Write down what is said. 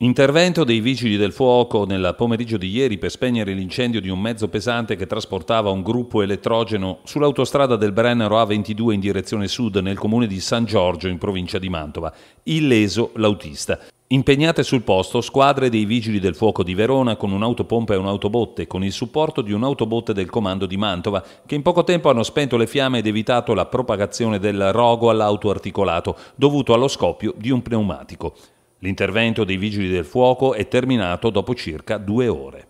Intervento dei vigili del fuoco nel pomeriggio di ieri per spegnere l'incendio di un mezzo pesante che trasportava un gruppo elettrogeno sull'autostrada del Brennero A22 in direzione sud nel comune di San Giorgio in provincia di Mantova. Illeso l'autista. Impegnate sul posto squadre dei vigili del fuoco di Verona con un'autopompa e un'autobotte, con il supporto di un'autobotte del comando di Mantova, che in poco tempo hanno spento le fiamme ed evitato la propagazione del rogo all'auto articolato, dovuto allo scoppio di un pneumatico. L'intervento dei vigili del fuoco è terminato dopo circa due ore.